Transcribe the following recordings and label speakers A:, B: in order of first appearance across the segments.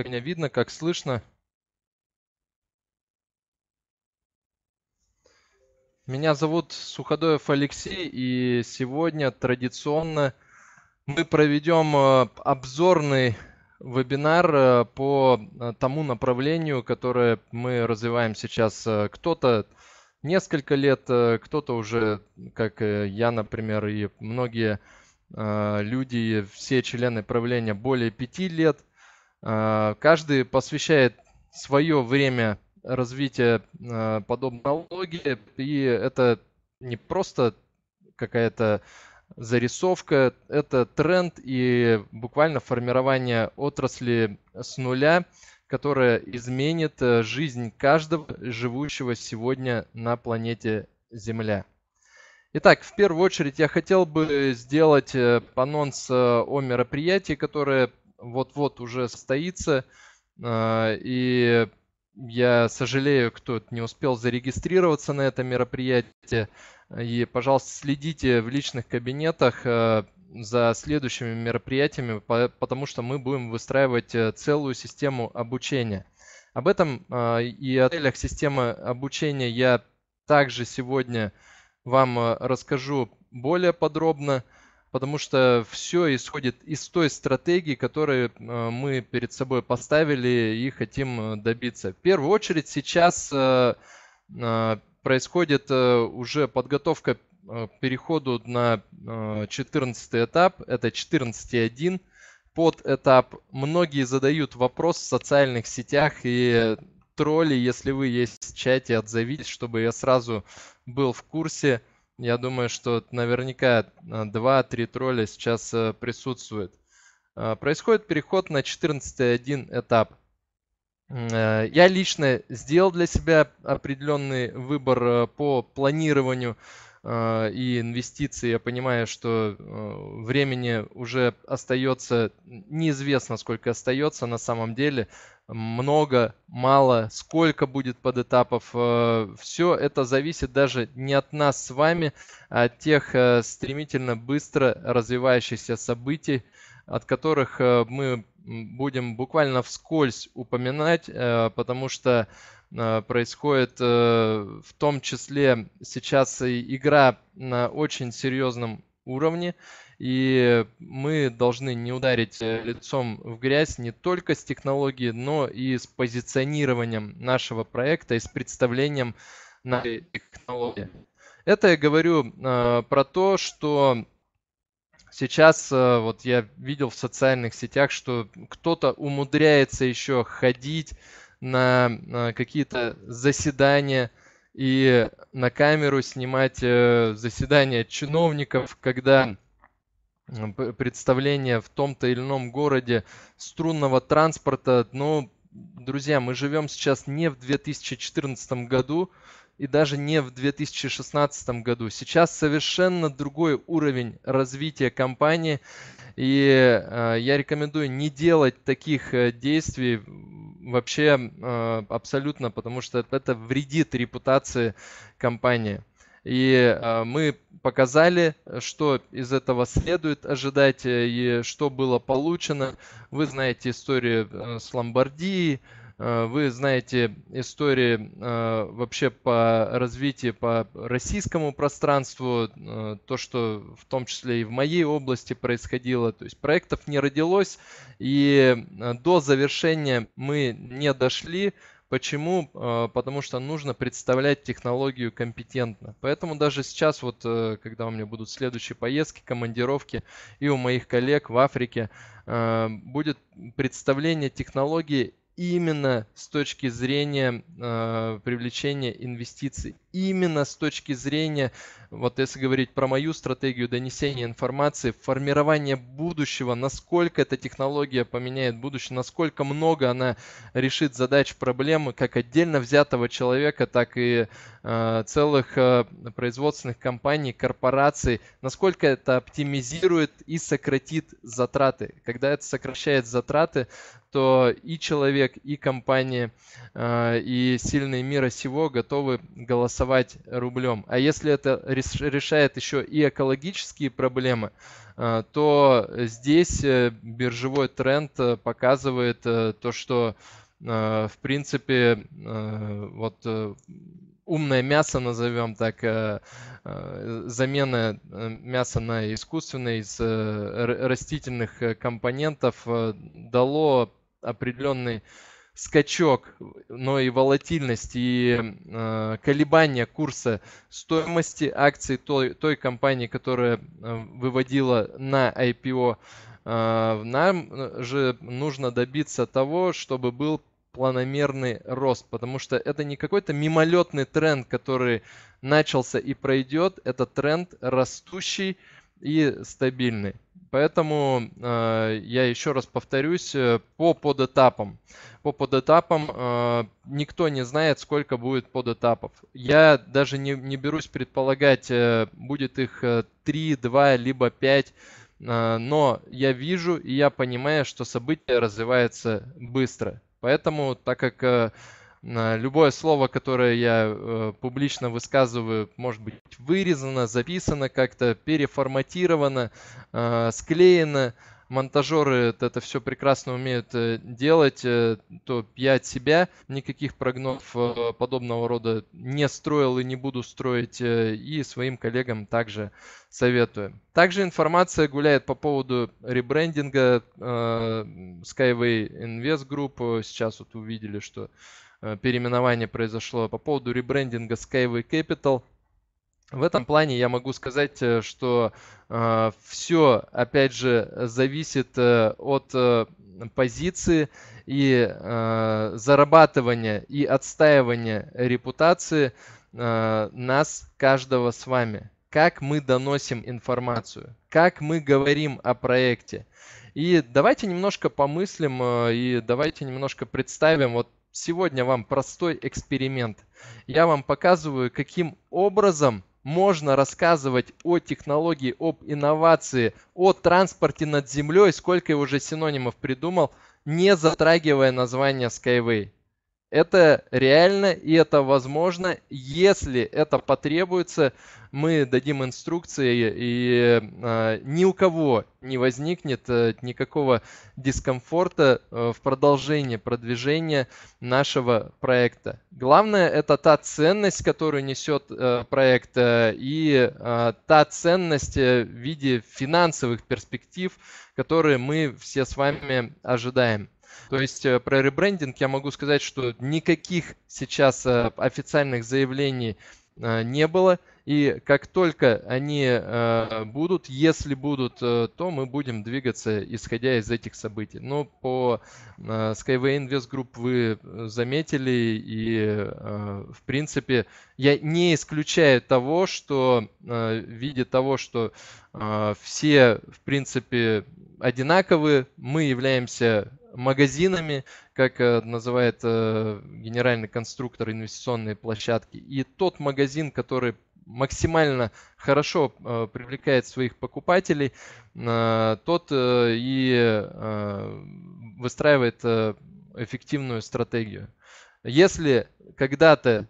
A: Как меня видно, как слышно. Меня зовут Суходоев Алексей, и сегодня традиционно мы проведем э, обзорный вебинар э, по э, тому направлению, которое мы развиваем сейчас. Кто-то несколько лет, кто-то уже, как я, например, и многие люди, все члены правления более пяти лет – Э, каждый посвящает свое время развития э, подобной налоги, и это не просто какая-то зарисовка, это тренд и буквально формирование отрасли с нуля, которая изменит э, жизнь каждого живущего сегодня на планете Земля. Итак, в первую очередь я хотел бы сделать анонс о мероприятии, которое вот-вот уже состоится. А, и я сожалею, кто не успел зарегистрироваться на это мероприятие. И, пожалуйста, следите в личных кабинетах а, за следующими мероприятиями, потому что мы будем выстраивать э, целую систему обучения. Об этом а, и о целях системы обучения я также сегодня вам расскажу более подробно потому что все исходит из той стратегии, которую э, мы перед собой поставили и хотим э, добиться. В первую очередь сейчас э, происходит уже подготовка к переходу на 14 этап, это 14.1 под этап. Многие задают вопрос в социальных сетях и тролли, если вы есть в чате, отзовитесь, чтобы я сразу был в курсе я думаю, что наверняка 2-3 а, тролля сейчас э, присутствует. А, происходит переход на 14.1 этап. Э, я лично сделал для себя определенный выбор э, по планированию Э, и инвестиции. я понимаю, что э, времени уже остается, неизвестно сколько остается на самом деле, много, мало, сколько будет под этапов, э, все это зависит даже не от нас с вами, а от тех стремительно быстро развивающихся событий, от которых мы будем буквально вскользь упоминать, потому что Э, происходит э, в том числе сейчас игра на очень серьезном уровне, и мы должны не ударить э, лицом в грязь не только с технологией, но и с позиционированием нашего проекта и с представлением нашей технологии. Это я говорю про то, что сейчас вот я видел в социальных сетях, что кто-то умудряется еще ходить на какие-то заседания и на камеру снимать э, заседания чиновников, когда представление в том-то или ином городе струнного транспорта. Но, друзья, мы живем сейчас не в 2014 году и даже не в 2016 году. Сейчас совершенно другой уровень развития компании. И э, я рекомендую не делать таких э, действий вообще э, абсолютно, потому что это вредит репутации компании. И э, мы показали, что из этого следует ожидать э, и что было получено. Вы знаете историю с Ломбардией, Э, вы знаете истории э, вообще по развитию по российскому пространству, э, то, что в том числе и в моей области происходило. То есть проектов не родилось, и до завершения мы не дошли. Почему? Потому что нужно представлять технологию компетентно. Поэтому даже сейчас, вот, когда у меня будут следующие поездки, командировки, и у моих коллег в Африке будет представление технологии именно с точки зрения э, привлечения инвестиций, именно с точки зрения, вот если говорить про мою стратегию донесения информации, формирования будущего, насколько эта технология поменяет будущее, насколько много она решит задач, проблемы как отдельно взятого человека, так и э, целых э, производственных компаний, корпораций, насколько это оптимизирует и сократит затраты. Когда это сокращает затраты, то и человек, и компания, а, и сильные мира сего готовы голосовать рублем. А если это решает еще и экологические проблемы, а, то здесь э, биржевой тренд э, показывает э, то, что а, в принципе вот умное мясо, назовем так, замена мяса на искусственное из растительных компонентов дало определенный скачок, но и волатильность и э, колебания курса стоимости акций той, той компании, которая э, выводила на IPO, э, нам э, же нужно добиться того, чтобы был планомерный рост, потому что это не какой-то мимолетный тренд, который начался и пройдет, это тренд растущий, и стабильный. Поэтому э, я еще раз повторюсь э, по подэтапам. По подэтапам э, никто не знает, сколько будет подэтапов. Я даже не, не берусь предполагать, э, будет их 3, э, 2, либо 5. Э, но я вижу и я понимаю, что событие развивается быстро. Поэтому, так как э, Э, любое слово, которое я э, публично высказываю, может быть вырезано, записано как-то, переформатировано, э, склеено. Монтажеры это все прекрасно умеют делать, то я от себя никаких прогнозов подобного рода не строил и не буду строить, и своим коллегам также советую. Также информация гуляет по поводу ребрендинга Skyway Invest Group. Сейчас вот увидели, что Э, переименование произошло. По поводу ребрендинга Skyway Capital. В этом плане я могу сказать, э, что э, все, опять же, зависит э, от э, позиции и э, зарабатывания и отстаивания репутации э, нас, каждого с вами. Как мы доносим информацию, как мы говорим о проекте. И давайте немножко помыслим э, и давайте немножко представим вот Сегодня вам простой эксперимент. Я вам показываю, каким образом можно рассказывать о технологии, об инновации, о транспорте над землей, сколько я уже синонимов придумал, не затрагивая название Skyway. Это реально и это возможно. Если это потребуется, мы дадим инструкции, и э, ни у кого не возникнет э, никакого дискомфорта э, в продолжении продвижения нашего проекта. Главное это та ценность, которую несет э, проект, э, и э, та ценность э, в виде финансовых перспектив, которые мы все с вами ожидаем. То есть э, про ребрендинг я могу сказать, что никаких сейчас э, официальных заявлений э, не было. И как только они будут, если будут, то мы будем двигаться, исходя из этих событий. Но по Skyway Invest Group вы заметили, и в принципе я не исключаю того, что в виде того, что все в принципе одинаковы, мы являемся магазинами, как э, называет э, генеральный конструктор инвестиционной площадки. И тот магазин, который максимально хорошо э, привлекает своих покупателей, тот и выстраивает эффективную стратегию. Если когда-то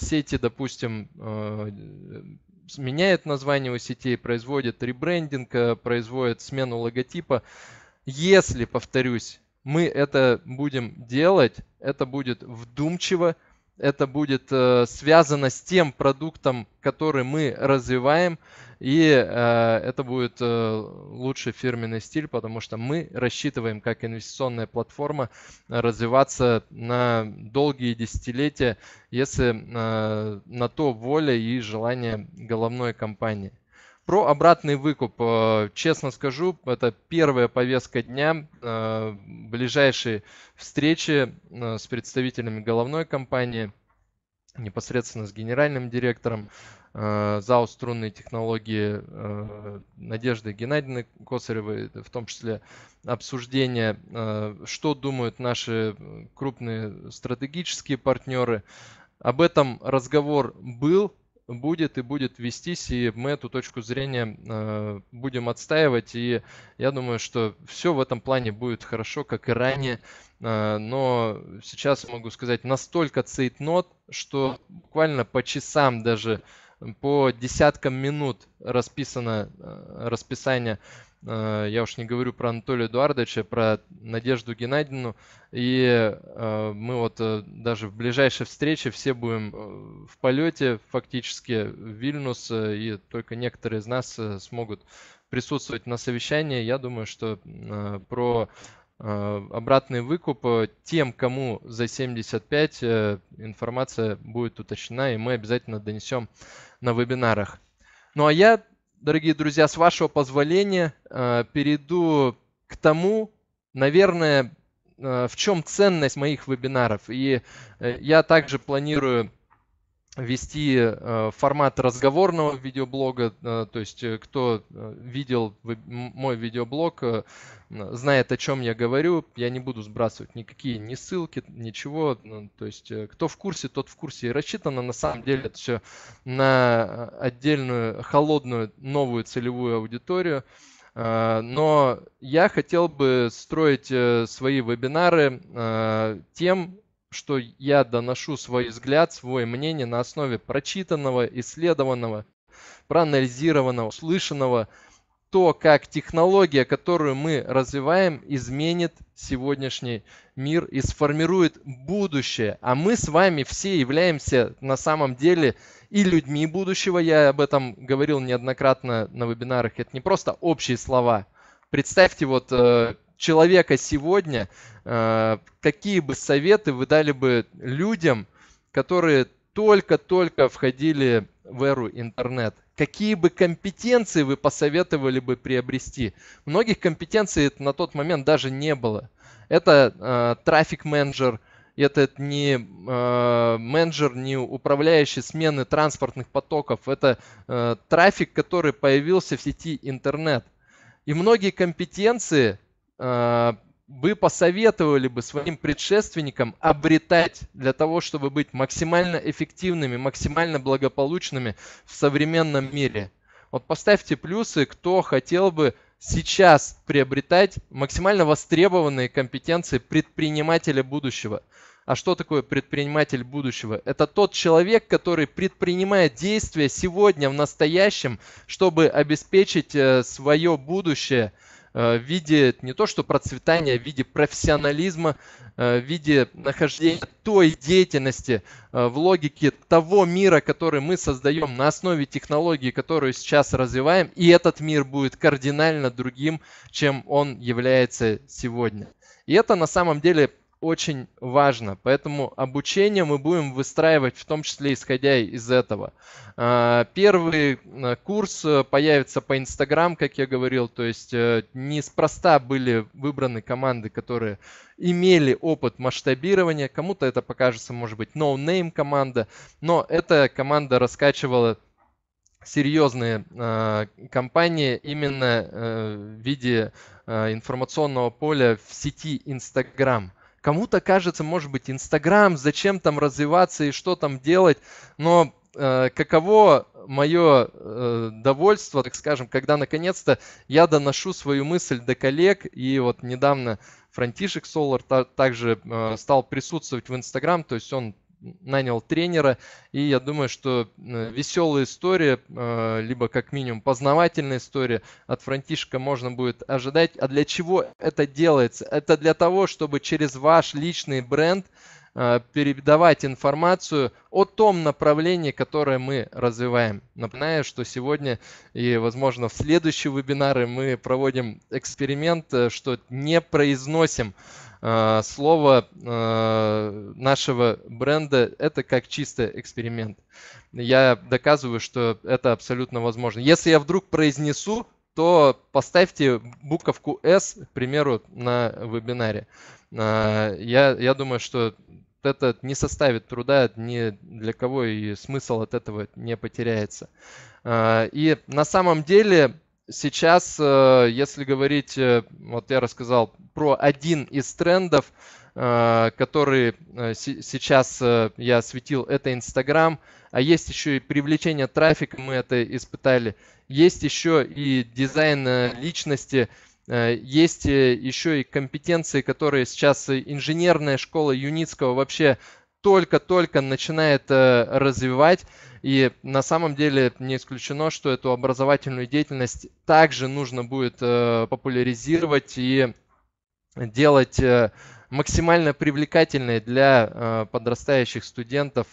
A: сети, допустим, меняет название у сетей, производит ребрендинг, производит смену логотипа, если, повторюсь, мы это будем делать, это будет вдумчиво, это будет э, связано с тем продуктом, который мы развиваем, и э, это будет э, лучший фирменный стиль, потому что мы рассчитываем как инвестиционная платформа развиваться на долгие десятилетия, если э, на то воля и желание головной компании. Про обратный выкуп, э, честно скажу, это первая повестка дня. Э, Ближайшие встречи э, с представителями головной компании, непосредственно с генеральным директором ЗАО «Струнные технологии» Надежды Геннадьевны Косаревой, в том числе обсуждение, что думают наши крупные стратегические партнеры. Об этом разговор был, будет и будет вестись, и мы эту точку зрения э, будем отстаивать. И я думаю, что все в этом плане будет хорошо, как и ранее. Э, но сейчас могу сказать, настолько цейтнот, что буквально по часам даже, э, по десяткам минут расписано э, расписание Э, я уж не говорю про Анатолия Эдуардовича, про Надежду Геннадьевну. И э, мы вот э, даже в ближайшей встрече все будем в полете фактически в Вильнюс, и только некоторые из нас смогут присутствовать на совещании. Я думаю, что про обратный выкуп тем, кому за 75 информация будет уточнена, и мы обязательно донесем на вебинарах. Ну а я дорогие друзья, с вашего позволения э, перейду к тому, наверное, э, в чем ценность моих вебинаров. И э, я также планирую вести э, формат разговорного видеоблога, э, то есть э, кто видел мой видеоблог, знает, о чем я говорю, я не буду сбрасывать никакие ни ссылки, ничего, ну, то есть кто в курсе, тот в курсе. И рассчитано на самом деле это все на отдельную холодную новую целевую аудиторию, но я хотел бы строить свои вебинары тем, что я доношу свой взгляд, свое мнение на основе прочитанного, исследованного, проанализированного, услышанного, то, как технология, которую мы развиваем, изменит сегодняшний мир и сформирует будущее. А мы с вами все являемся на самом деле и людьми будущего. Я об этом говорил неоднократно на вебинарах. Это не просто общие слова. Представьте вот э, человека сегодня, э, какие бы советы вы дали бы людям, которые только-только входили в эру интернет? Какие бы компетенции вы посоветовали бы приобрести? Многих компетенций на тот момент даже не было. Это э, трафик-менеджер, это не э, менеджер, не управляющий смены транспортных потоков, это э, трафик, который появился в сети интернет. И многие компетенции а, вы посоветовали бы своим предшественникам обретать для того, чтобы быть максимально эффективными, максимально благополучными в современном мире? Вот поставьте плюсы, кто хотел бы сейчас приобретать максимально востребованные компетенции предпринимателя будущего. А что такое предприниматель будущего? Это тот человек, который предпринимает действия сегодня, в настоящем, чтобы обеспечить э, свое будущее – Э, в виде не то что процветания, а в виде профессионализма, э, в виде нахождения той деятельности э, в логике того мира, который мы создаем на основе технологии, которую сейчас развиваем, и этот мир будет кардинально другим, чем он является сегодня. И это на самом деле очень важно. Поэтому обучение мы будем выстраивать, в том числе исходя из этого. А, первый э, курс э, появится по Инстаграм, как я говорил. То есть э, неспроста были выбраны команды, которые имели опыт масштабирования. Кому-то это покажется, может быть, no-name команда. Но эта команда раскачивала серьезные э, компании именно э, в виде э, информационного поля в сети Instagram. Кому-то кажется, может быть, Инстаграм, зачем там развиваться и что там делать, но э, каково мое э, довольство, так скажем, когда наконец-то я доношу свою мысль до коллег, и вот недавно Франтишек Солар та также э, стал присутствовать в Инстаграм, то есть он нанял тренера, и я думаю, что э, веселая история, э, либо как минимум познавательная история от Франтишка можно будет ожидать. А для чего это делается? Это для того, чтобы через ваш личный бренд э, передавать информацию о том направлении, которое мы развиваем. Напоминаю, что сегодня и, возможно, в следующие вебинары мы проводим эксперимент, что не произносим а, слово а, нашего бренда – это как чистый эксперимент. Я доказываю, что это абсолютно возможно. Если я вдруг произнесу, то поставьте буковку S, к примеру, на вебинаре. А, я, я думаю, что это не составит труда ни для кого, и смысл от этого не потеряется. И на самом деле Сейчас, э, если говорить, э, вот я рассказал про один из трендов, э, который сейчас я осветил, это Инстаграм. А есть еще и привлечение трафика, мы это испытали. Есть еще и дизайн личности, есть еще и компетенции, которые сейчас инженерная школа Юницкого вообще только-только начинает развивать. И на самом деле не исключено, что эту образовательную деятельность также нужно будет э, популяризировать и делать э, максимально привлекательной для э, подрастающих студентов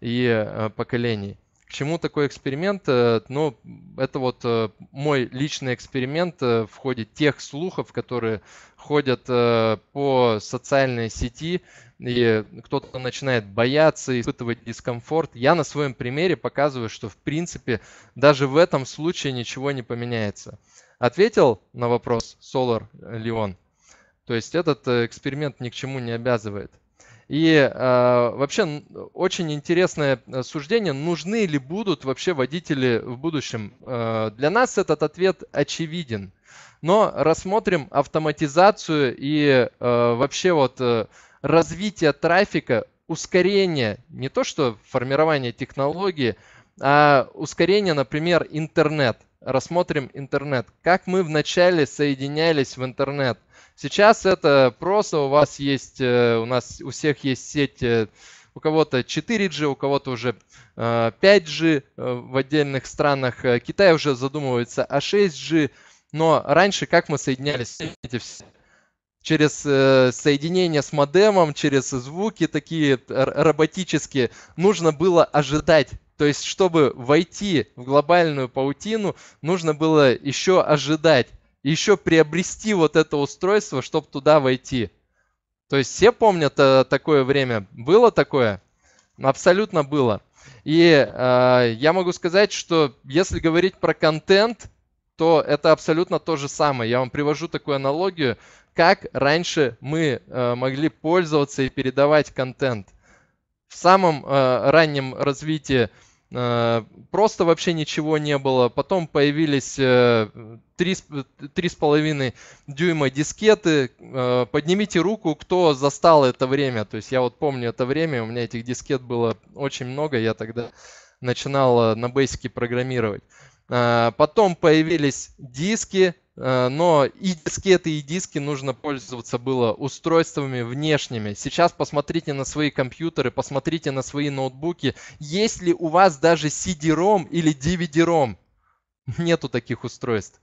A: и поколений чему такой эксперимент? Э, ну, это вот э, мой личный эксперимент э, в ходе тех слухов, которые ходят по социальной сети, и кто-то начинает бояться, испытывать дискомфорт. Я на своем примере показываю, что в принципе даже в этом случае ничего не поменяется. Ответил на вопрос Solar Leon. То есть этот эксперимент ни к чему не обязывает. И э, вообще очень интересное э, суждение, нужны ли будут вообще водители в будущем. Э, для нас этот ответ очевиден. Но рассмотрим автоматизацию и э, вообще вот э, развитие трафика, ускорение, не то что формирование технологии, а ускорение, например, интернет. Рассмотрим интернет. Как мы вначале соединялись в интернет – Сейчас это просто у вас есть, э, у нас у всех есть сеть, э, у кого-то 4G, у кого-то уже 5G э, в отдельных странах. Китай уже задумывается о 6G. Но раньше как мы соединялись эти все? через соединение с модемом, через звуки такие роботические, нужно было ожидать. То есть, чтобы войти в глобальную паутину, нужно было еще ожидать еще приобрести вот это устройство, чтобы туда войти. То есть все помнят э, такое время? Было такое? Абсолютно было. И э, я могу сказать, что если говорить про контент, то это абсолютно то же самое. Я вам привожу такую аналогию, как раньше мы э, могли пользоваться и передавать контент. В самом э, раннем развитии Э, просто вообще ничего не было. Потом появились 3,5 э, дюйма дискеты. Э, поднимите руку, кто застал это время. То есть я вот помню это время, у меня этих дискет было очень много, я тогда начинал на бейсике программировать. Потом появились диски, Э, но и дискеты, и диски нужно пользоваться было устройствами внешними. Сейчас посмотрите на свои компьютеры, посмотрите на свои ноутбуки. Есть ли у вас даже CD-ROM или DVD-ROM? Нету таких устройств.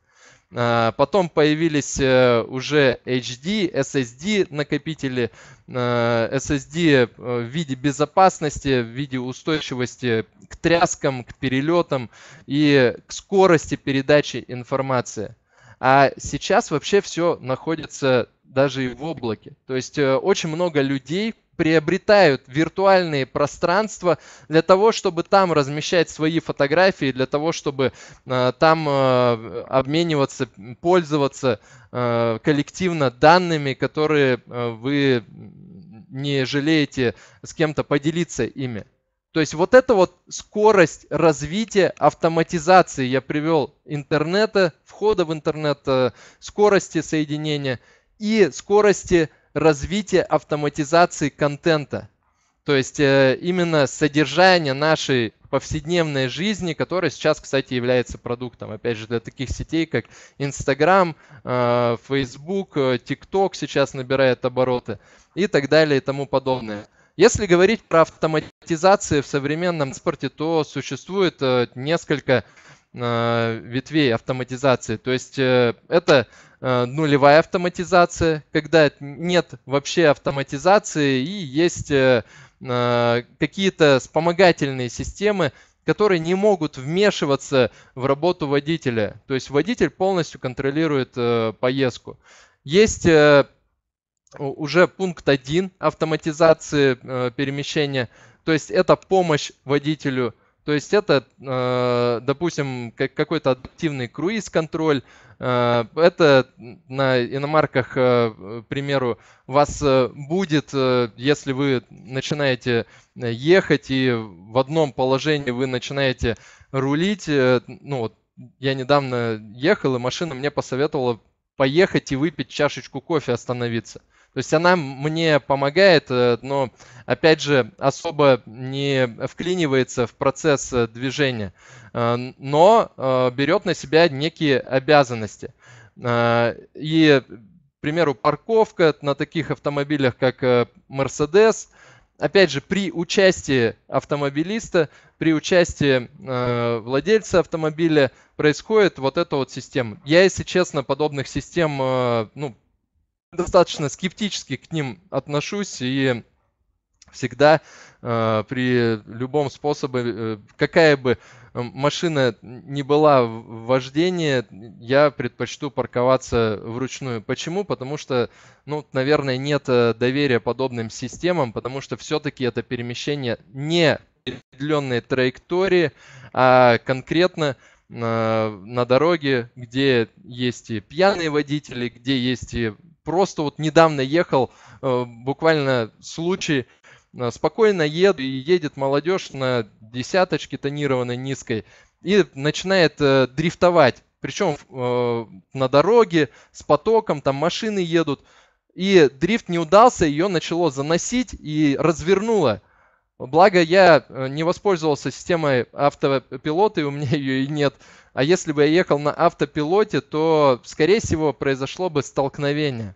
A: Э, потом появились э, уже HD, SSD накопители, SSD в виде безопасности, в виде устойчивости к тряскам, к перелетам и к скорости передачи информации. А сейчас вообще все находится даже и в облаке. То есть э, очень много людей приобретают виртуальные пространства для того, чтобы там размещать свои фотографии, для того, чтобы э, там э, обмениваться, пользоваться э, коллективно данными, которые э, вы не жалеете с кем-то поделиться ими. То есть вот это вот скорость развития автоматизации, я привел интернета, входа в интернет, э, скорости соединения и скорости развития автоматизации контента. То есть э, именно содержание нашей повседневной жизни, которая сейчас, кстати, является продуктом, опять же, для таких сетей, как Instagram, Facebook, TikTok сейчас набирает обороты и так далее и тому подобное. Если говорить про автоматизацию в современном спорте, то существует э, несколько э, ветвей автоматизации. То есть э, это нулевая автоматизация, когда нет вообще автоматизации и есть какие-то вспомогательные системы, которые не могут вмешиваться в работу водителя. То есть водитель полностью контролирует поездку. Есть уже пункт 1 автоматизации э, перемещения. То есть это помощь водителю. То есть это, э, допустим, как, какой-то адаптивный круиз-контроль. Э, это на иномарках, э, к примеру, вас э, будет, э, если вы начинаете ехать и в одном положении вы начинаете рулить. Ну вот, я недавно ехал, и машина мне посоветовала поехать и выпить чашечку кофе, остановиться. То есть она мне помогает, э, но, опять же, особо не вклинивается в процесс э, движения, э, но берет на себя некие обязанности. И, к примеру, парковка на таких автомобилях, как Mercedes, опять же, при участии автомобилиста, при участии владельца автомобиля происходит вот эта вот система. Я, если честно, подобных систем ну, достаточно скептически к ним отношусь и всегда э, при любом способе, э, какая бы э, машина не была в вождении, я предпочту парковаться вручную. Почему? Потому что, ну, наверное, нет э, доверия подобным системам, потому что все-таки это перемещение не определенной траектории, а конкретно э, на дороге, где есть и пьяные водители, где есть и просто вот недавно ехал, э, буквально случай, э, спокойно еду, и едет молодежь на десяточке тонированной низкой и начинает э, дрифтовать. Причем на дороге с потоком, там машины едут. И дрифт не удался, ее начало заносить и развернуло. Благо я не воспользовался системой автопилота, и у меня ее и нет. А если бы я ехал на автопилоте, то, скорее всего, произошло бы столкновение.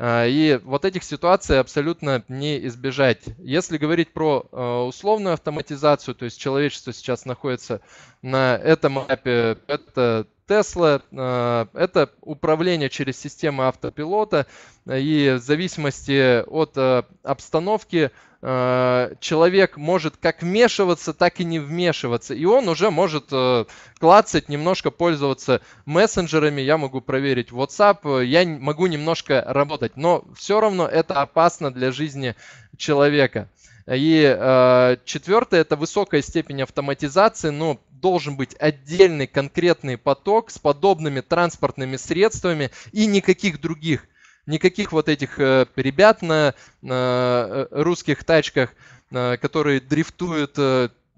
A: А, и вот этих ситуаций абсолютно не избежать. Если говорить про э, условную автоматизацию, то есть человечество сейчас находится на этом этапе, это Tesla, э, это управление через систему автопилота и в зависимости от э, обстановки Э, человек может как вмешиваться, так и не вмешиваться. И он уже может э, клацать, немножко пользоваться мессенджерами. Я могу проверить WhatsApp, э, я могу немножко работать. Но все равно это опасно для жизни человека. И э, четвертое – это высокая степень автоматизации. но ну, должен быть отдельный конкретный поток с подобными транспортными средствами и никаких других – никаких вот этих э, ребят на э, русских тачках, э, которые дрифтуют,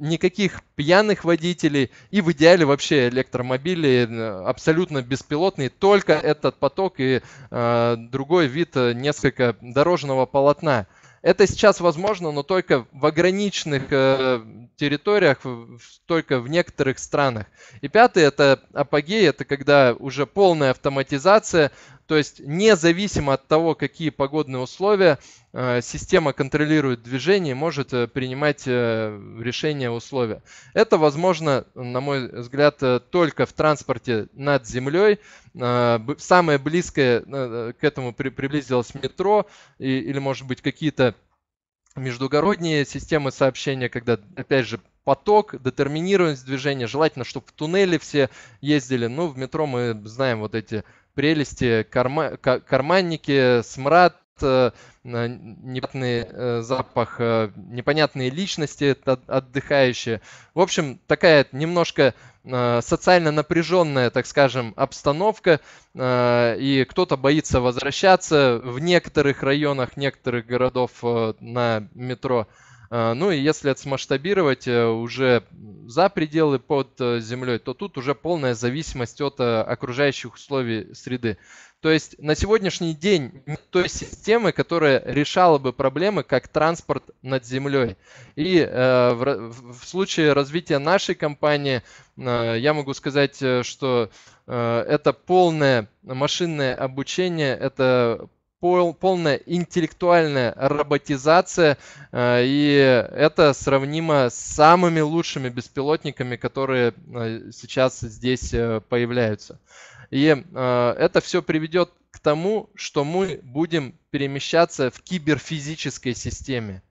A: никаких пьяных водителей и в идеале вообще электромобили абсолютно беспилотные, только этот поток и э, другой вид несколько дорожного полотна. Это сейчас возможно, но только в ограниченных э, территориях, в, только в некоторых странах. И пятый это апогей, это когда уже полная автоматизация, то есть независимо от того, какие погодные условия, э, система контролирует движение и может э, принимать э, решение условия. Это возможно, на мой взгляд, только в транспорте над землей. Самое близкое к этому приблизилось метро или, может быть, какие-то междугородние системы сообщения, когда, опять же, поток, детерминированность движения. Желательно, чтобы в туннеле все ездили. Ну, в метро мы знаем вот эти прелести, карма, карманники, смрад, э, непонятный э, запах, э, непонятные личности отдыхающие. В общем, такая немножко социально напряженная, так скажем, обстановка, и кто-то боится возвращаться в некоторых районах, некоторых городов на метро. Э, ну и если отсмасштабировать э, уже за пределы под э, землей, то тут уже полная зависимость от окружающих условий среды. То есть на сегодняшний день нет той системы, которая решала бы проблемы как транспорт над землей. И э, в, в случае развития нашей компании э, я могу сказать, что э, это полное машинное обучение, это пол, полная интеллектуальная роботизация, э, и это сравнимо с самыми лучшими беспилотниками, которые э, сейчас здесь э, появляются. И это все приведет к тому, что мы будем перемещаться в киберфизической системе.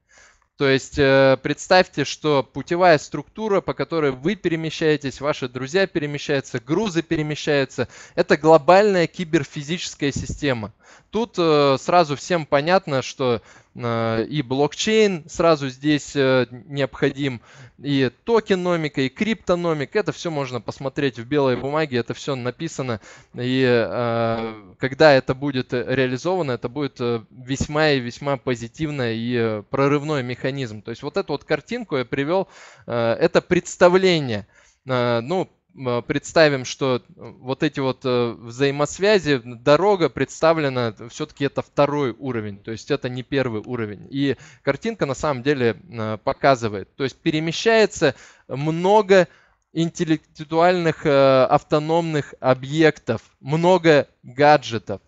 A: То есть э, представьте, что путевая структура, по которой вы перемещаетесь, ваши друзья перемещаются, грузы перемещаются, это глобальная киберфизическая система. Тут э, сразу всем понятно, что Э, и блокчейн сразу здесь э, необходим, и токеномика, и криптономика. Это все можно посмотреть в белой бумаге, это все написано. И э, когда это будет реализовано, это будет весьма и весьма позитивный и прорывной механизм. То есть вот эту вот картинку я привел, это представление. Ну, Э, представим, что э, вот эти вот э, взаимосвязи, дорога представлена, все-таки это второй уровень, то есть это не первый уровень. И картинка на самом деле показывает, то есть перемещается много интеллектуальных автономных объектов, много гаджетов.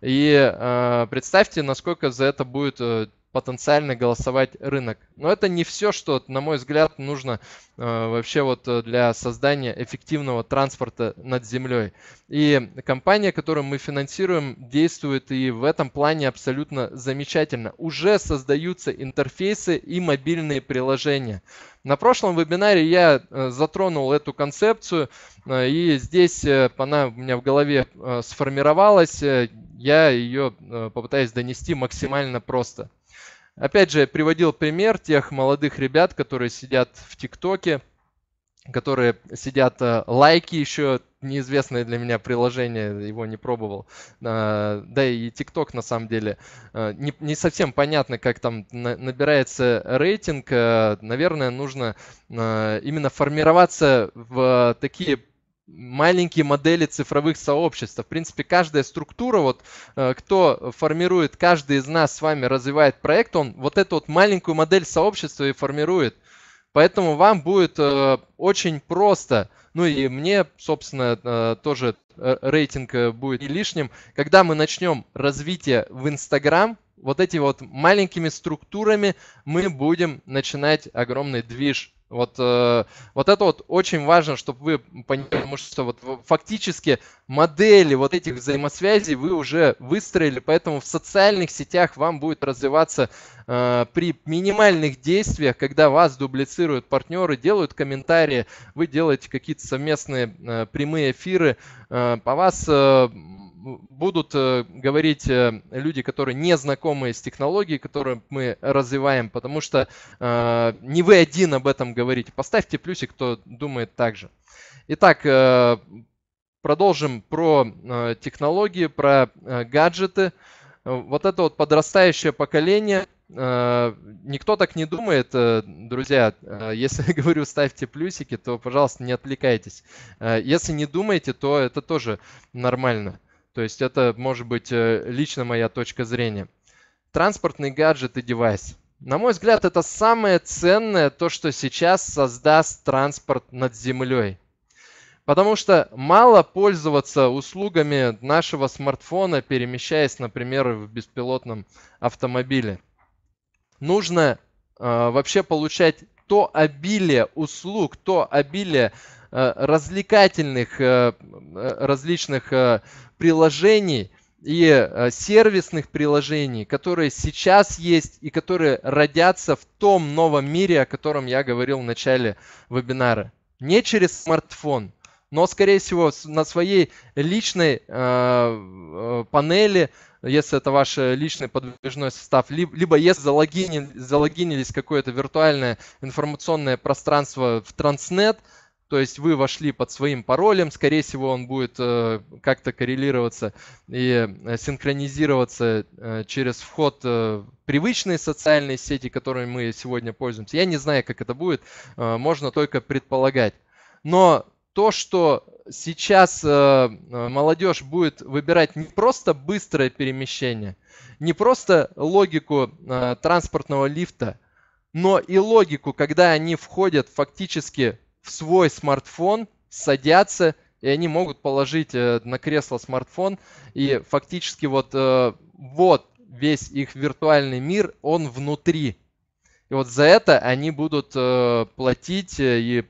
A: И представьте, насколько за это будет потенциально голосовать рынок. Но это не все, что, на мой взгляд, нужно э, вообще вот э, для создания эффективного транспорта над землей. И компания, которую мы финансируем, действует и в этом плане абсолютно замечательно. Уже создаются интерфейсы и мобильные приложения. На прошлом вебинаре я э, затронул эту концепцию, э, и здесь она у меня в голове сформировалась. Я ее попытаюсь донести максимально просто. Опять же, я приводил пример тех молодых ребят, которые сидят в ТикТоке, которые сидят э, лайки еще, неизвестное для меня приложение, его не пробовал. А, да и ТикТок на самом деле. Э, не, не совсем понятно, как там набирается рейтинг. Э, наверное, нужно именно формироваться в такие маленькие модели цифровых сообществ. В принципе, каждая структура, вот э, кто формирует, каждый из нас с вами развивает проект, он вот эту вот маленькую модель сообщества и формирует. Поэтому вам будет э, очень просто, ну и мне, собственно, э, тоже рейтинг будет не лишним, когда мы начнем развитие в Инстаграм, вот эти вот маленькими структурами мы будем начинать огромный движ вот, э, вот это вот очень важно, чтобы вы поняли, потому что вот фактически модели вот этих взаимосвязей вы уже выстроили, поэтому в социальных сетях вам будет развиваться э, при минимальных действиях, когда вас дублицируют партнеры, делают комментарии, вы делаете какие-то совместные э, прямые эфиры, э, по а вас... Э, будут э, говорить э, люди, которые не знакомы с технологией, которую мы развиваем, потому что э, не вы один об этом говорите. Поставьте плюсик, кто думает так же. Итак, продолжим про технологии, про гаджеты. Вот это вот подрастающее поколение, никто так не думает, друзья. Если я говорю ставьте плюсики, то, пожалуйста, не отвлекайтесь. Если не думаете, то это тоже нормально. То есть это может быть э, лично моя точка зрения. Транспортный гаджет и девайс. На мой взгляд, это самое ценное, то, что сейчас создаст транспорт над землей. Потому что мало пользоваться услугами нашего смартфона, перемещаясь, например, в беспилотном автомобиле. Нужно э, вообще получать то обилие услуг, то обилие Э, развлекательных э, э, различных приложений и сервисных приложений, которые сейчас есть и которые родятся в том новом мире, о котором я говорил в начале вебинара. Не через смартфон, но, скорее всего, на своей личной панели, если это ваш личный подвижной состав, либо, если залогинились, залогинились какое-то виртуальное информационное пространство в Транснет – то есть вы вошли под своим паролем, скорее всего, он будет э, как-то коррелироваться и э, синхронизироваться э, через вход привычные социальные сети, которыми мы сегодня пользуемся. Я не знаю, как это будет, можно только предполагать. Но то, что сейчас молодежь будет выбирать не просто быстрое перемещение, не просто логику транспортного лифта, но и логику, когда они входят фактически в свой смартфон, садятся, и они могут положить э, на кресло смартфон, и фактически вот, э, вот весь их виртуальный мир, он внутри. И вот за это они будут э, платить, и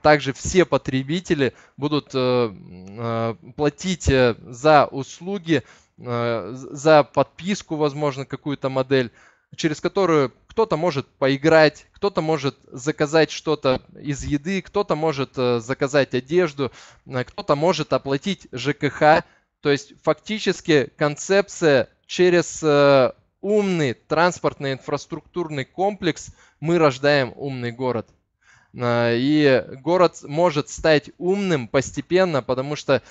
A: также все потребители будут платить за услуги, за подписку, возможно, какую-то модель через которую кто-то может поиграть, кто-то может заказать что-то из еды, кто-то может э, заказать одежду, э, кто-то может оплатить ЖКХ. То есть фактически концепция через э, умный транспортный инфраструктурный комплекс мы рождаем умный город. И город может стать умным постепенно, потому что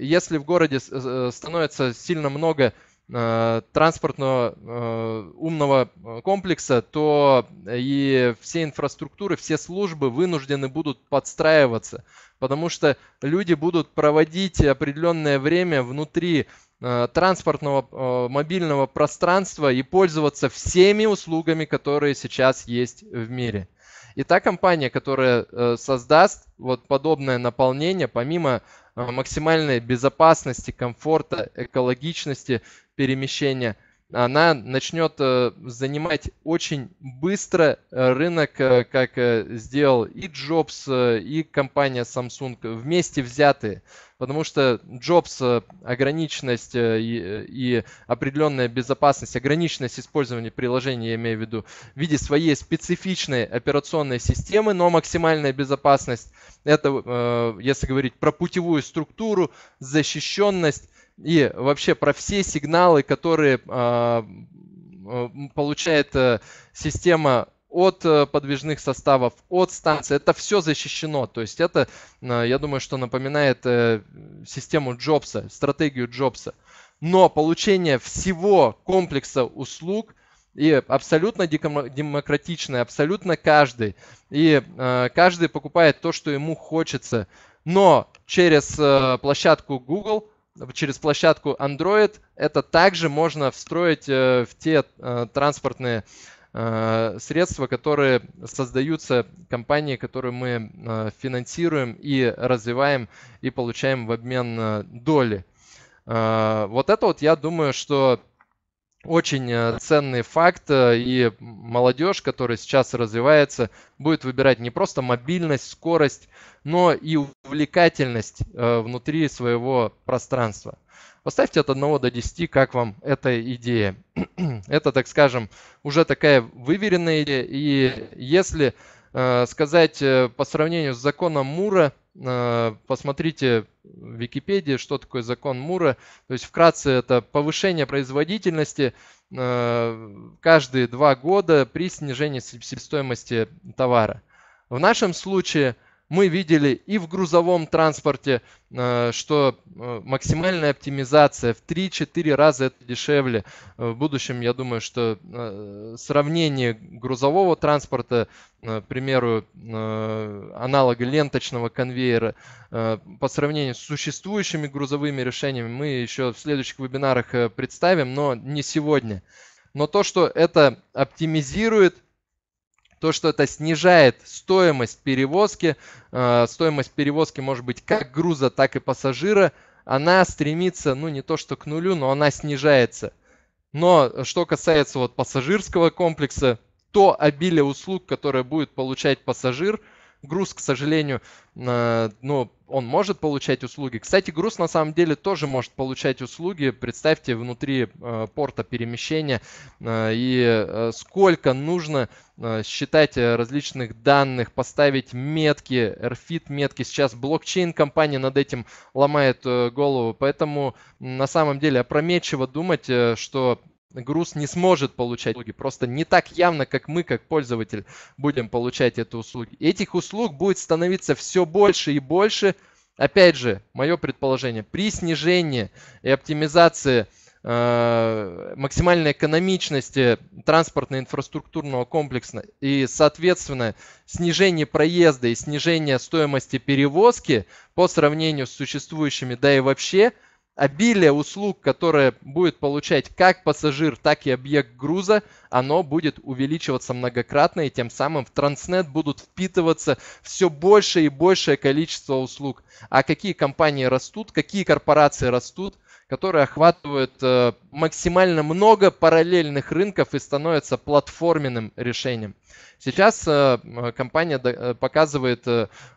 A: если в городе становится сильно много Э, транспортного э, умного э, комплекса, то и все инфраструктуры, все службы вынуждены будут подстраиваться, потому что люди будут проводить определенное время внутри транспортного мобильного пространства и пользоваться всеми услугами, которые сейчас есть в мире. И та компания, которая создаст вот подобное наполнение, помимо максимальной безопасности, комфорта, экологичности перемещения, она начнет э, занимать очень быстро э, рынок, э, как сделал и Джобс, и компания Samsung вместе взятые. Потому что Джобс ограниченность и, и определенная безопасность, ограниченность использования приложения, я имею в виду, в виде своей специфичной операционной системы, но максимальная безопасность, это если говорить про путевую структуру, защищенность, и вообще про все сигналы, которые а, получает э, система от э, подвижных составов, от станции. Это все защищено. То есть это, э, я думаю, что напоминает систему Джобса, стратегию Джобса. Но получение всего комплекса услуг и абсолютно демократичное, абсолютно каждый. И каждый покупает то, что ему хочется. Но через площадку Google через площадку Android это также можно встроить э, в те э, транспортные э, средства, которые создаются компании, которые мы финансируем и развиваем и получаем в обмен доли. Вот это вот, я думаю, что очень э, ценный факт, э, и молодежь, которая сейчас развивается, будет выбирать не просто мобильность, скорость, но и увлекательность э, внутри своего пространства. Поставьте от 1 до 10, как вам эта идея. Это, так скажем, уже такая выверенная идея, и если сказать по сравнению с законом Мура, Э, посмотрите в Википедии, что такое закон Мура. То есть вкратце это повышение производительности э, каждые два года при снижении себестоимости товара. В нашем случае – мы видели и в грузовом транспорте, э, что э, максимальная оптимизация в 3-4 раза это дешевле. Э, в будущем, я думаю, что сравнение грузового транспорта, к примеру, аналога ленточного конвейера по сравнению с существующими грузовыми решениями мы еще в следующих вебинарах представим, но не сегодня. Но то, что это оптимизирует – то, что это снижает стоимость перевозки, э, стоимость перевозки может быть как груза, так и пассажира, она стремится, ну не то что к нулю, но она снижается. Но э, что касается вот пассажирского комплекса, то обилие услуг, которое будет получать пассажир – Груз, к сожалению, э, ну, он может получать услуги. Кстати, груз на самом деле тоже может получать услуги. Представьте, внутри э, порта перемещения э, и э, сколько нужно э, считать э, различных данных, поставить метки, RFID метки. Сейчас блокчейн компания над этим ломает э, голову. Поэтому на самом деле опрометчиво думать, э, что груз не сможет получать услуги. Просто не так явно, как мы, как пользователь, будем получать эти услуги. Этих услуг будет становиться все больше и больше. Опять же, мое предположение, при снижении и оптимизации э, максимальной экономичности транспортно-инфраструктурного комплекса и, соответственно, снижение проезда и снижение стоимости перевозки по сравнению с существующими, да и вообще – обилие услуг, которое будет получать как пассажир, так и объект груза, оно будет увеличиваться многократно, и тем самым в Transnet будут впитываться все больше и большее количество услуг. А какие компании растут, какие корпорации растут – которые охватывают э, максимально много параллельных рынков и становятся платформенным решением. Сейчас э, компания э, показывает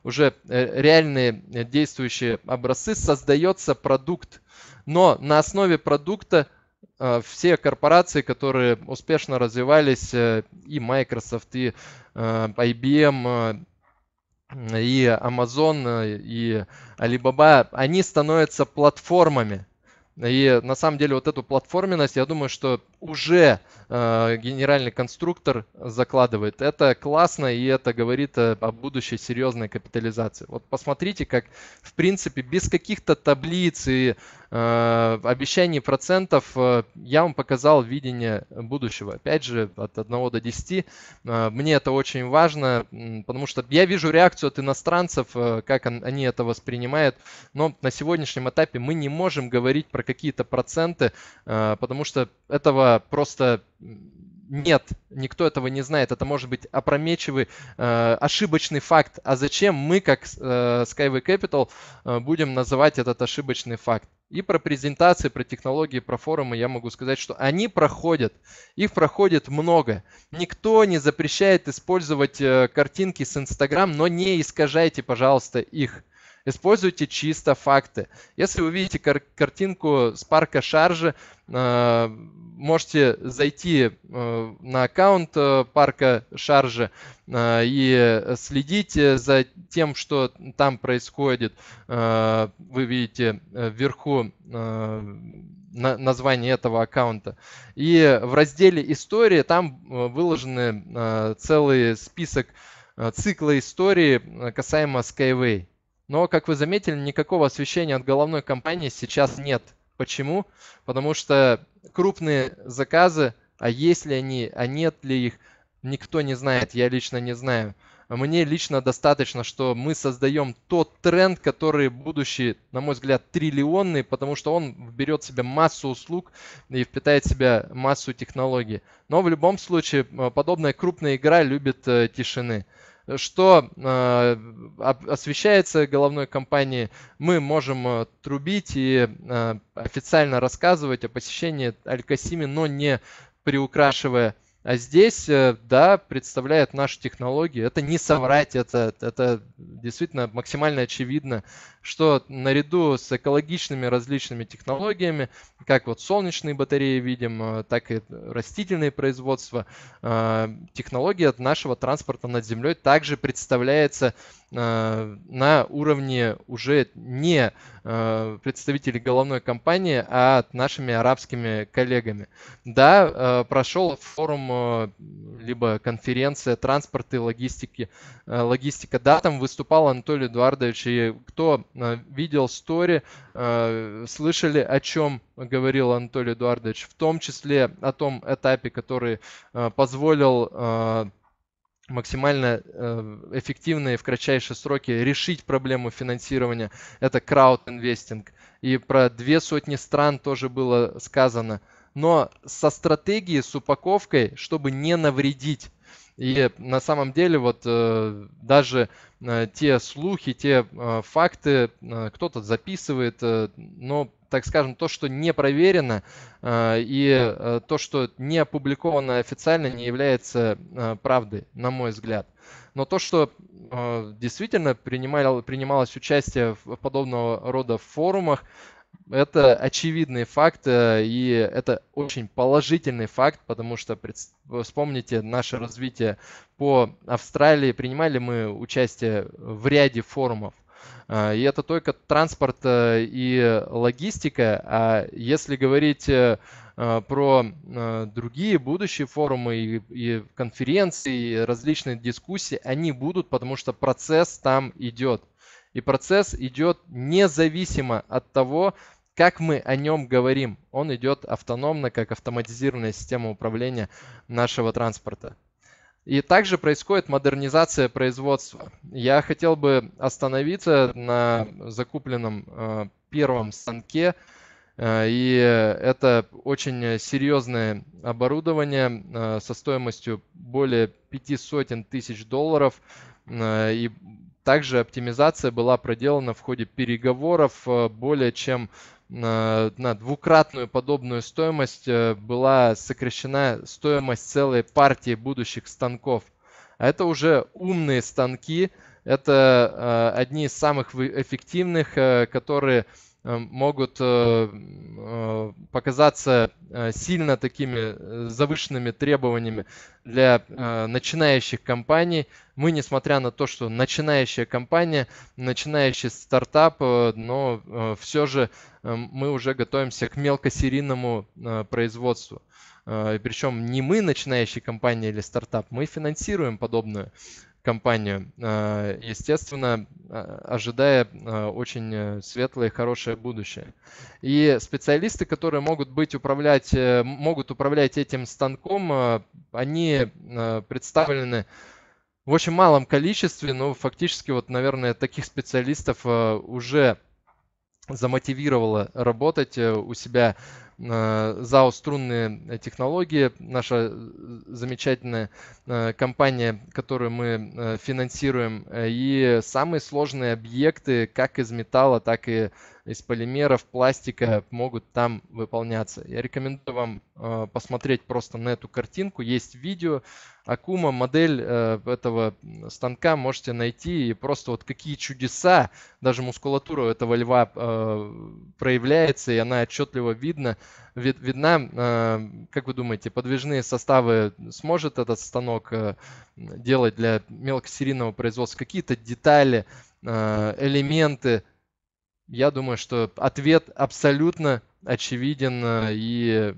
A: уже реальные действующие образцы, создается продукт, но на основе продукта все корпорации, которые успешно развивались, и Microsoft, и IBM, и Amazon, и Alibaba, они становятся платформами. И на самом деле вот эту платформенность, я думаю, что уже э, генеральный конструктор закладывает. Это классно, и это говорит о, э, о будущей серьезной капитализации. Вот посмотрите, как в принципе без каких-то таблиц и э, обещаний процентов э, я вам показал видение будущего. Опять же, от 1 до 10. Э, мне это очень важно, потому что я вижу реакцию от иностранцев, э, как он, они это воспринимают. Но на сегодняшнем этапе мы не можем говорить про про какие-то проценты, э, потому что этого просто нет, никто этого не знает. Это может быть опрометчивый, э, ошибочный факт. А зачем мы, как э, Skyway Capital, будем называть этот ошибочный факт? И про презентации, про технологии, про форумы я могу сказать, что они проходят. Их проходит много. Никто не запрещает использовать картинки с Инстаграм, но не искажайте, пожалуйста, их. Используйте чисто факты. Если вы видите кар картинку с парка шаржи, э, можете зайти э, на аккаунт э, парка шаржи э, и следите за тем, что там происходит. Э, вы видите э, вверху э, на название этого аккаунта. И в разделе «История» там э, выложены э, целый список э, цикла истории касаемо Skyway. Но, как вы заметили, никакого освещения от головной компании сейчас нет. Почему? Потому что крупные заказы, а есть ли они, а нет ли их, никто не знает, я лично не знаю. Мне лично достаточно, что мы создаем тот тренд, который будущий, на мой взгляд, триллионный, потому что он берет в себя массу услуг и впитает в себя массу технологий. Но в любом случае, подобная крупная игра любит э, тишины что э, освещается головной компанией, мы можем э, трубить и э, официально рассказывать о посещении Алькасими, но не приукрашивая а здесь, да, представляет наши технологии. Это не соврать, это, это действительно максимально очевидно что наряду с экологичными различными технологиями, как вот солнечные батареи видим, э, так и растительные производства, э, технология нашего транспорта над землей также представляется э, на уровне уже не представителей головной компании, а нашими арабскими коллегами. Да, прошел форум либо конференция транспорта и логистики, логистика. Да, там выступал Анатолий Эдуардович, и кто видел стори, э, слышали, о чем говорил Анатолий Эдуардович, в том числе о том этапе, который э, позволил э, максимально эффективно и в кратчайшие сроки решить проблему финансирования. Это крауд-инвестинг. И про две сотни стран тоже было сказано. Но со стратегией, с упаковкой, чтобы не навредить. И на самом деле вот э, даже э, те слухи, те э, факты кто-то записывает, но так скажем, то, что не проверено и то, что не опубликовано официально, не является правдой, на мой взгляд. Но то, что действительно принималось участие в подобного рода форумах, это очевидный факт, э, и это очень положительный факт, потому что вспомните наше развитие по Австралии. Принимали мы участие в ряде форумов. Э, и это только транспорт э, и логистика. А если говорить про другие будущие форумы и, конференции, и различные дискуссии, они будут, потому что процесс там идет. И процесс идет независимо от того, как мы о нем говорим. Он идет автономно, как автоматизированная система управления нашего транспорта. И также происходит модернизация производства. Я хотел бы остановиться на закупленном э, первом станке. Э, и это очень серьезное оборудование э, со стоимостью более пяти сотен тысяч долларов. Э, и также оптимизация была проделана в ходе переговоров э, более чем э, на двукратную подобную стоимость э, была сокращена стоимость целой партии будущих станков. А это уже умные станки, это одни из самых эффективных, которые Э, могут э, э, показаться сильно такими завышенными требованиями для начинающих компаний. Мы, несмотря на то, что начинающая компания, начинающий стартап, но все же мы уже готовимся к мелкосерийному производству. Причем не мы, начинающие компания или стартап, мы финансируем подобную компанию, э, естественно, э, ожидая э, очень светлое и хорошее будущее. И специалисты, которые могут быть управлять, могут управлять этим станком, они представлены в очень малом количестве, но фактически вот, наверное, таких специалистов уже замотивировало работать у себя Э, ЗАО «Струнные технологии», наша э, замечательная э, компания, которую мы финансируем, и самые сложные объекты как из металла, так и из полимеров, пластика могут там выполняться. Я рекомендую вам э, посмотреть просто на эту картинку. Есть видео. Акума, модель э, этого станка можете найти. И просто вот какие чудеса, даже мускулатура этого льва э, проявляется, и она отчетливо видна. Вид, видна, э, как вы думаете, подвижные составы сможет этот станок э, делать для мелкосерийного производства? Какие-то детали, э, элементы я думаю, что ответ абсолютно очевиден э, и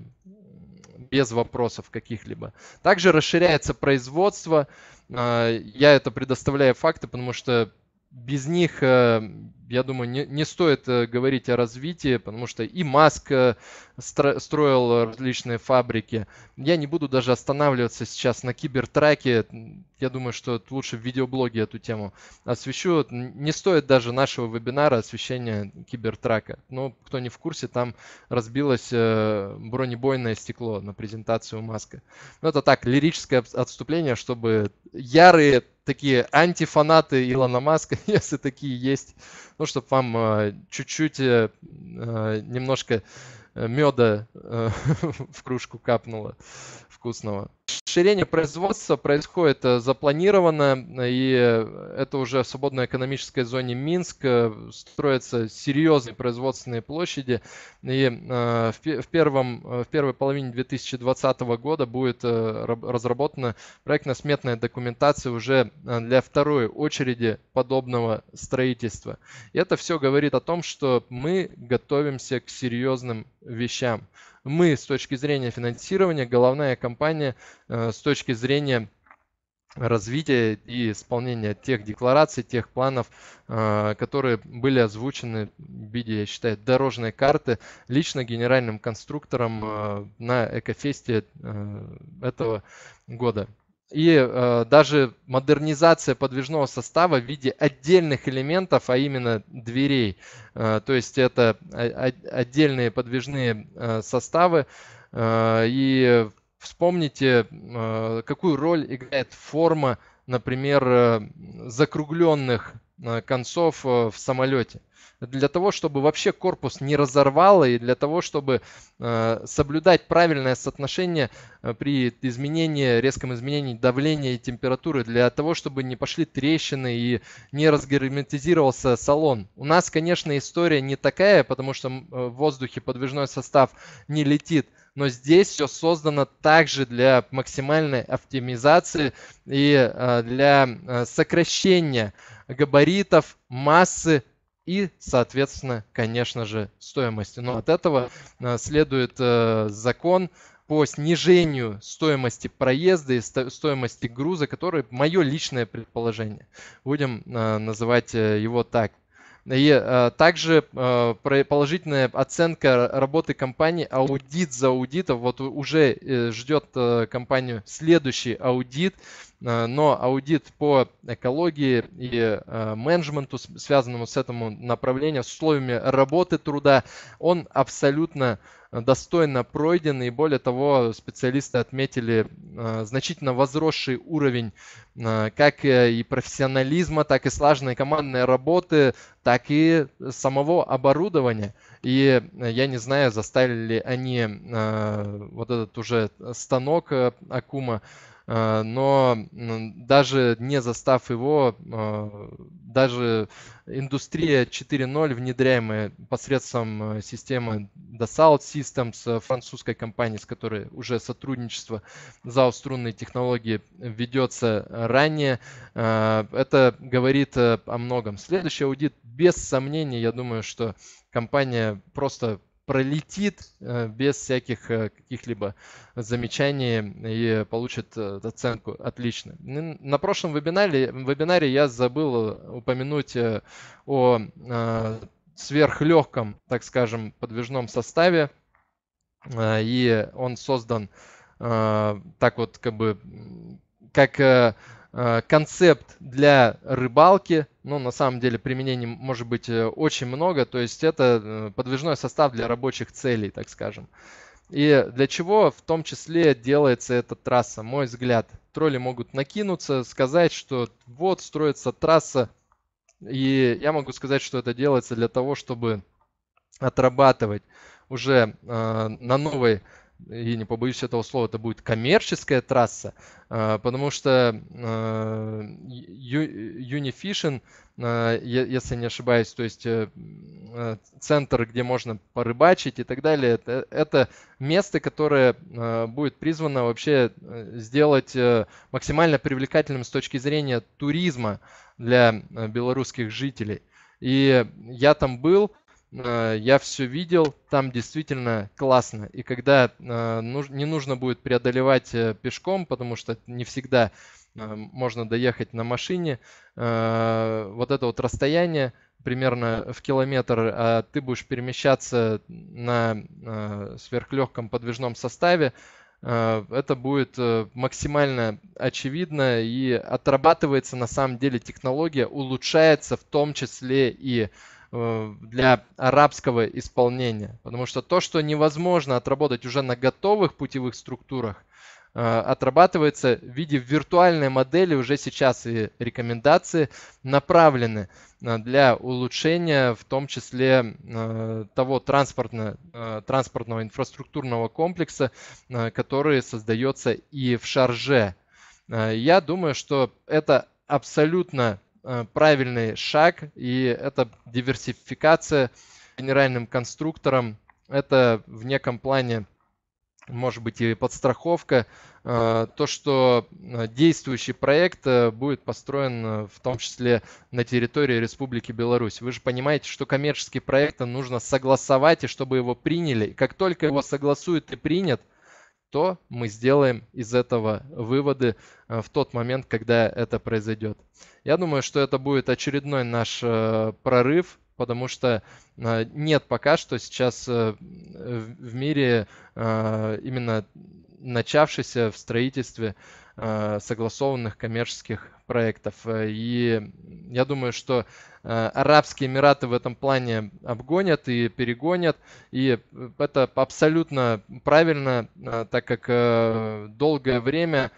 A: без вопросов каких-либо. Также расширяется производство. Э, я это предоставляю факты, потому что без них э, я думаю, не, не стоит э, говорить о развитии, потому что и Маск э, строил различные фабрики. Я не буду даже останавливаться сейчас на кибертраке. Я думаю, что лучше в видеоблоге эту тему освещу. Не стоит даже нашего вебинара освещения кибертрака. Но ну, кто не в курсе, там разбилось э, бронебойное стекло на презентацию Маска. Но ну, это так, лирическое отступление, чтобы ярые такие антифанаты Илона Маска, если такие есть, ну, чтобы вам э, чуть-чуть, э, э, немножко меда в кружку капнуло вкусного. Расширение производства происходит э, запланированно, и э, это уже в свободной экономической зоне Минск. Э, строятся серьезные производственные площади, и в, первом, в первой половине 2020 года будет разработана проектно-сметная документация уже для второй очереди подобного строительства. И это все говорит о том, что мы готовимся к серьезным вещам мы с точки зрения финансирования, головная компания э, с точки зрения развития и исполнения тех деклараций, тех планов, э, которые были озвучены в виде, я считаю, дорожной карты лично генеральным конструктором э, на Экофесте этого года и э, даже модернизация подвижного состава в виде отдельных элементов, а именно дверей. Э, то есть это отдельные подвижные э, составы. Э, и вспомните, э, какую роль играет форма, например, э, закругленных Э, концов э, в самолете. Для того, чтобы вообще корпус не разорвало и для того, чтобы э, соблюдать правильное соотношение при изменении, резком изменении давления и температуры, для того, чтобы не пошли трещины и не разгерметизировался салон. У нас, конечно, история не такая, потому что в воздухе подвижной состав не летит – но здесь все создано также для максимальной оптимизации и э, для э, сокращения габаритов, массы и, соответственно, конечно же, стоимости. Но от этого э, следует закон по снижению стоимости проезда и стоимости груза, который мое личное предположение. Будем называть его так. И э, также э, положительная оценка работы компании аудит за аудитом. Вот уже э, ждет компанию следующий аудит, но аудит по экологии и менеджменту, связанному с этому направлением, с условиями работы труда, он абсолютно достойно пройдены. И более того, специалисты отметили а, значительно возросший уровень а, как э, и профессионализма, так и слаженной командной работы, так и самого оборудования. И э, я не знаю, заставили ли они а, вот этот уже станок э, Акума Э, но даже не застав его, э, даже индустрия 4.0, внедряемая посредством э, системы The South Systems французской компании, с которой уже сотрудничество за струнные технологии ведется ранее, это говорит о многом. Следующий аудит, без сомнения, я думаю, что компания просто пролетит э, без всяких э, каких-либо замечаний и получит э, оценку отлично. На прошлом вебинаре, вебинаре я забыл упомянуть о сверхлегком, так скажем, подвижном составе, и он создан так вот как бы как концепт для рыбалки ну, на самом деле применений может быть э, очень много, то есть это э, подвижной состав для рабочих целей, так скажем. И для чего в том числе делается эта трасса, мой взгляд. Тролли могут накинуться, сказать, что вот строится трасса, и я могу сказать, что это делается для того, чтобы отрабатывать уже э, на новой и не побоюсь этого слова, это будет коммерческая трасса, э, потому что э, Unifishing, э, если не ошибаюсь, то есть центр, где можно порыбачить и так далее, это, это место, которое будет призвано вообще сделать максимально привлекательным с точки зрения туризма для белорусских жителей. И я там был, Э, я все видел, там действительно классно. И когда э, не нужно будет преодолевать э, пешком, потому что не всегда можно доехать на машине, вот это вот расстояние примерно в километр, а ты будешь перемещаться на сверхлегком подвижном составе, это будет максимально очевидно и отрабатывается на самом деле технология, улучшается в том числе и э, Э, для арабского исполнения. Потому что то, что невозможно отработать уже на готовых путевых структурах, э, отрабатывается в виде виртуальной модели уже сейчас и рекомендации направлены э, для улучшения в том числе того транспортно, транспортного инфраструктурного комплекса, который создается и в Шарже. Я думаю, что это абсолютно Э, правильный шаг, и это диверсификация генеральным конструктором. Это в неком плане, может быть, и подстраховка, э, то, что э, действующий проект будет построен в том числе на территории Республики Беларусь. Вы же понимаете, что коммерческие проекты нужно согласовать, и чтобы его приняли. И как только его согласуют и принят – то мы сделаем из этого выводы э, в тот момент, когда это произойдет. Я думаю, что это будет очередной наш э, прорыв, потому что э, нет пока что сейчас в мире именно начавшейся в строительстве Э, согласованных коммерческих проектов. Э, и я думаю, что э, Арабские Эмираты в этом плане обгонят и перегонят. И это абсолютно правильно, так как долгое время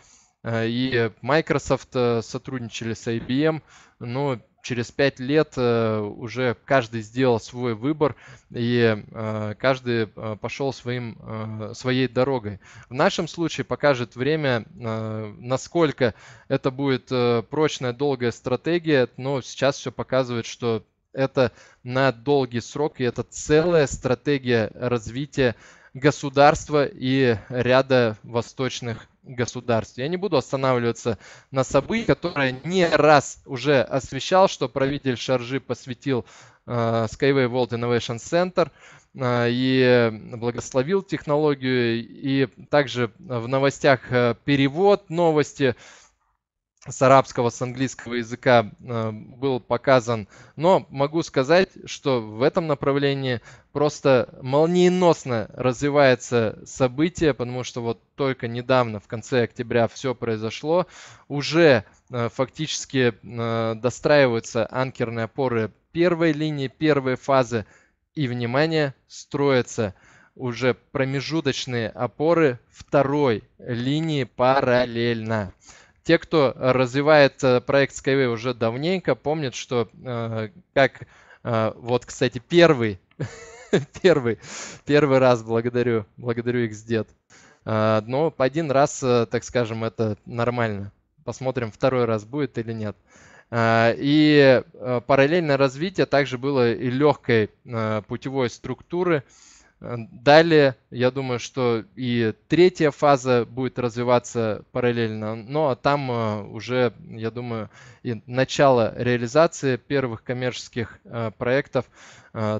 A: и Microsoft сотрудничали с IBM, эм. но ну, через пять лет э, уже каждый сделал свой выбор и э, каждый э, пошел своим, своей дорогой. В нашем случае покажет время, насколько это будет прочная, долгая стратегия, но сейчас все показывает, что это на долгий срок, и это целая стратегия развития государства и ряда восточных государстве. Я не буду останавливаться на событии, которое не раз уже освещал, что правитель Шаржи посвятил э, Skyway World Innovation Center э, и благословил технологию, и также в новостях э, перевод новости – с арабского, с английского языка э, был показан. Но могу сказать, что в этом направлении просто молниеносно развивается событие, потому что вот только недавно, в конце октября, все произошло. Уже э, фактически э, достраиваются анкерные опоры первой линии, первой фазы. И, внимание, строятся уже промежуточные опоры второй линии параллельно те, кто развивает э, проект Skyway уже давненько, помнят, что э, как э, вот, кстати, первый, первый, первый раз благодарю, благодарю XDET. Но по один раз, так скажем, это нормально. Посмотрим, второй раз будет или нет. И параллельное развитие также было и легкой путевой структуры, Э, далее, я думаю, что и третья фаза будет развиваться параллельно, но ну, а там э, уже, я думаю, и начало реализации первых коммерческих э, проектов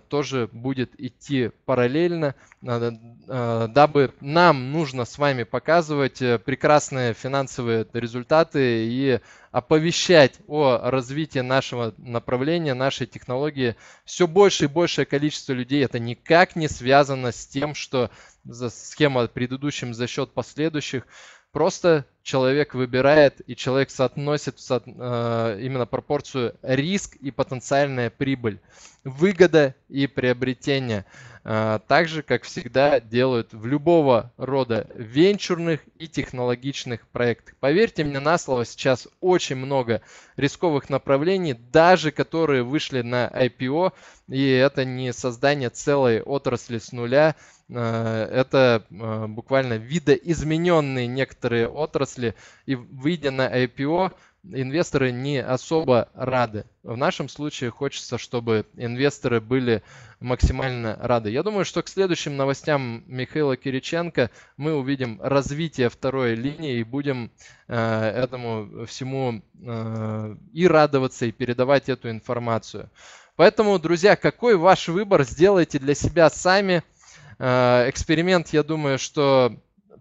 A: тоже будет идти параллельно, дабы нам нужно с вами показывать прекрасные финансовые результаты и оповещать о развитии нашего направления, нашей технологии. Все больше и большее количество людей это никак не связано с тем, что за схема предыдущим за счет последующих. Просто человек выбирает и человек соотносит со, э, именно пропорцию риск и потенциальная прибыль, выгода и приобретение. Э, так же, как всегда, делают в любого рода венчурных и технологичных проектах. Поверьте мне на слово, сейчас очень много рисковых направлений, даже которые вышли на IPO, и это не создание целой отрасли с нуля, э, это э, буквально видоизмененные некоторые отрасли, если и выйдя на IPO, инвесторы не особо рады. В нашем случае хочется, чтобы инвесторы были максимально рады. Я думаю, что к следующим новостям Михаила Кириченко мы увидим развитие второй линии и будем э, этому всему э, и радоваться, и передавать эту информацию. Поэтому, друзья, какой ваш выбор, сделайте для себя сами. Э, эксперимент, я думаю, что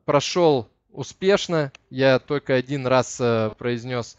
A: прошел успешно. Я только один раз э, произнес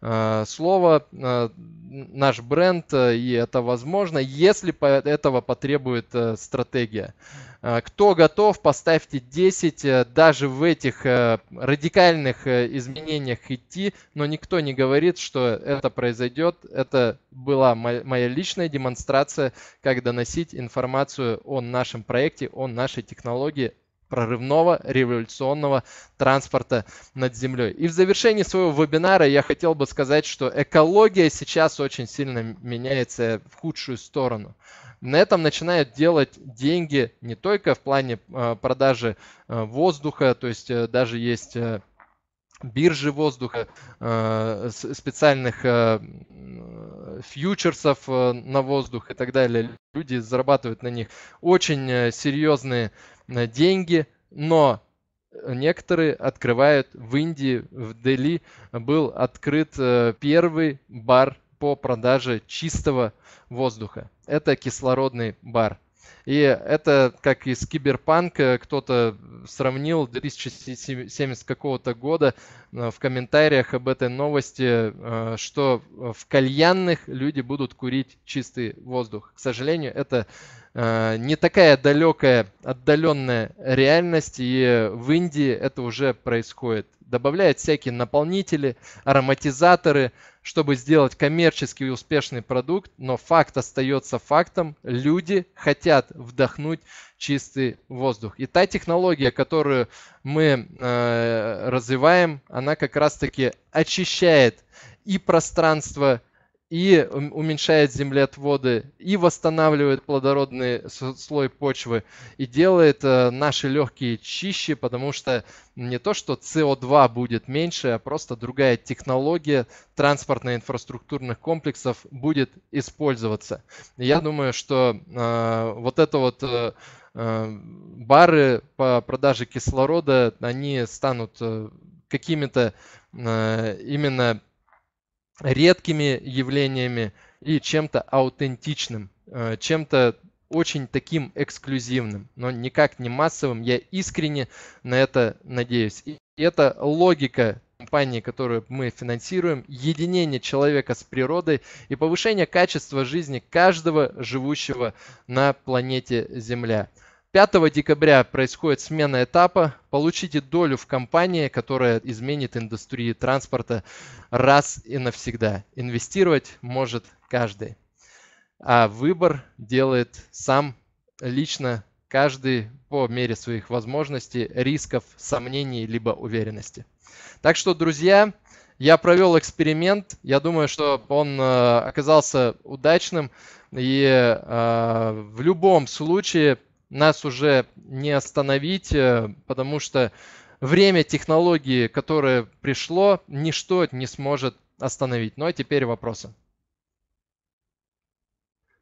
A: э, слово, э, наш бренд, и это возможно, если этого потребует стратегия. Кто готов, поставьте 10, даже в этих радикальных изменениях идти, но никто не говорит, что это произойдет. Это была моя личная демонстрация, как доносить информацию о нашем проекте, о нашей технологии, прорывного революционного транспорта над землей. И в завершении своего вебинара я хотел бы сказать, что экология сейчас очень сильно меняется в худшую сторону. На этом начинают делать деньги не только в плане а, продажи а, воздуха, то есть э, даже есть э, биржи воздуха, э, специальных фьючерсов на воздух и так далее. Люди зарабатывают на них очень серьезные на деньги, но э, некоторые открывают в Индии, в Дели был открыт э, первый бар по продаже чистого воздуха. Это кислородный бар. И это как из киберпанка кто-то сравнил 2070 какого-то года э, в комментариях об этой новости, э, что в кальянных люди будут курить чистый воздух. К сожалению, это э, не такая далекая, отдаленная реальность, и в Индии это уже происходит добавляет всякие наполнители, ароматизаторы, чтобы сделать коммерчески успешный продукт, но факт остается фактом. Люди хотят вдохнуть чистый воздух. И та технология, которую мы э, развиваем, она как раз-таки очищает и пространство, и уменьшает землеотводы, и восстанавливает плодородный слой почвы, и делает э, наши легкие чище, потому что не то, что СО2 будет меньше, а просто другая технология транспортно-инфраструктурных комплексов будет использоваться. Я думаю, что э, вот это вот... Э, э бары по продаже кислорода, они станут э, какими-то именно редкими явлениями и чем-то аутентичным, э, чем-то очень таким эксклюзивным, но никак не массовым. Я искренне на это надеюсь. И это логика компании, которую мы финансируем, единение человека с природой и повышение качества жизни каждого живущего на планете Земля. 5 декабря происходит смена этапа. Получите долю в компании, которая изменит индустрию транспорта раз и навсегда. Инвестировать может каждый. А выбор делает сам лично каждый по мере своих возможностей, рисков, сомнений, либо уверенности. Так что, друзья, я провел эксперимент. Я думаю, что он э, оказался удачным. И э, в любом случае нас уже не остановить, э, потому что время технологии, которое пришло, ничто не сможет остановить. Ну а теперь вопросы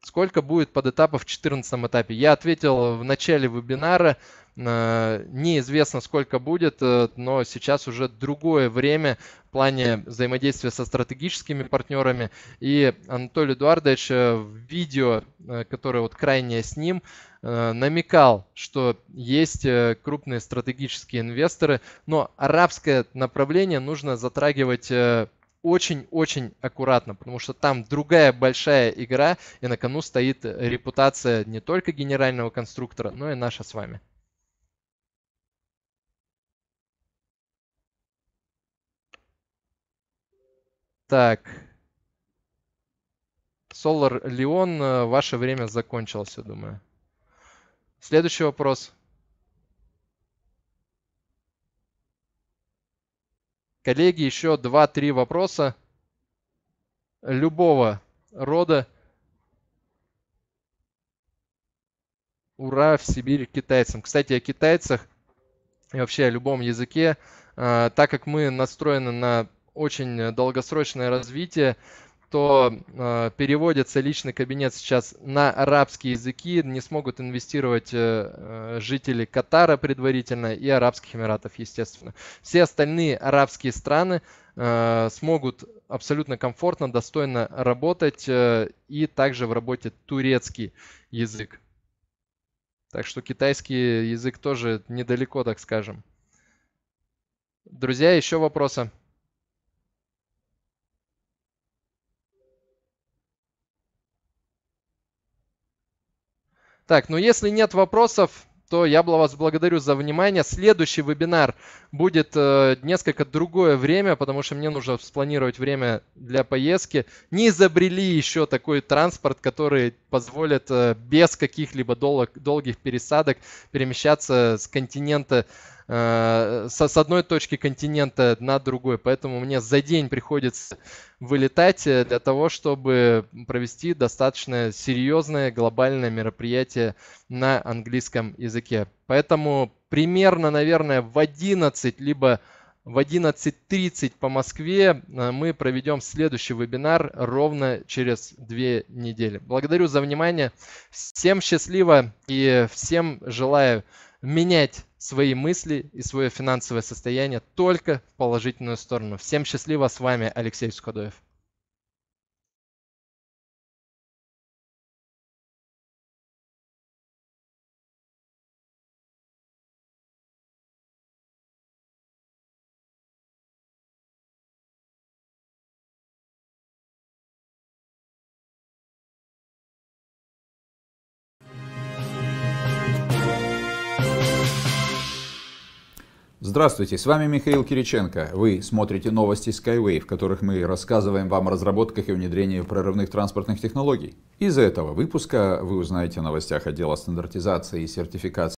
A: сколько будет под этапов в 14 этапе. Я ответил в начале вебинара, э, неизвестно сколько будет, э, но сейчас уже другое время в плане взаимодействия со стратегическими партнерами. И Анатолий Эдуардович э, в видео, которое вот крайне с ним, намекал, что есть крупные стратегические инвесторы, но арабское направление нужно затрагивать очень-очень аккуратно, потому что там другая большая игра, и на кону стоит э, репутация не только генерального конструктора, но и наша с вами. Так. Solar Leon, э, ваше время закончилось, я думаю. Следующий вопрос. Коллеги, еще 2-3 вопроса любого рода. Ура в Сибири китайцам. Кстати, о китайцах и вообще о любом языке. А, так как мы настроены на очень долгосрочное развитие, кто э, переводит личный кабинет сейчас на арабские языки, не смогут инвестировать э, э, жители Катара предварительно и Арабских Эмиратов, естественно. Все остальные арабские страны э, смогут абсолютно комфортно, достойно работать э, и также в работе турецкий язык. Так что китайский язык тоже недалеко, так скажем. Друзья, еще вопросы? Так, ну если нет вопросов, то я вас благодарю за внимание. Следующий вебинар будет э, несколько другое время, потому что мне нужно спланировать время для поездки. Не изобрели еще такой транспорт, который позволит э, без каких-либо долг, долгих пересадок перемещаться с континента э, со, с одной точки континента на другой. Поэтому мне за день приходится вылетать э, для того, чтобы провести достаточно серьезное глобальное мероприятие на английском языке. Поэтому примерно, наверное, в 11, либо в 11.30 по Москве э, мы проведем следующий вебинар ровно через две недели. Благодарю за внимание. Всем счастливо и всем желаю менять свои мысли и свое финансовое состояние только в положительную сторону. Всем счастливо, с вами Алексей Скудоев. Здравствуйте, с вами Михаил Кириченко. Вы смотрите новости Skyway, в которых мы рассказываем вам о разработках и внедрении прорывных транспортных технологий. Из этого выпуска вы узнаете о новостях отдела стандартизации и сертификации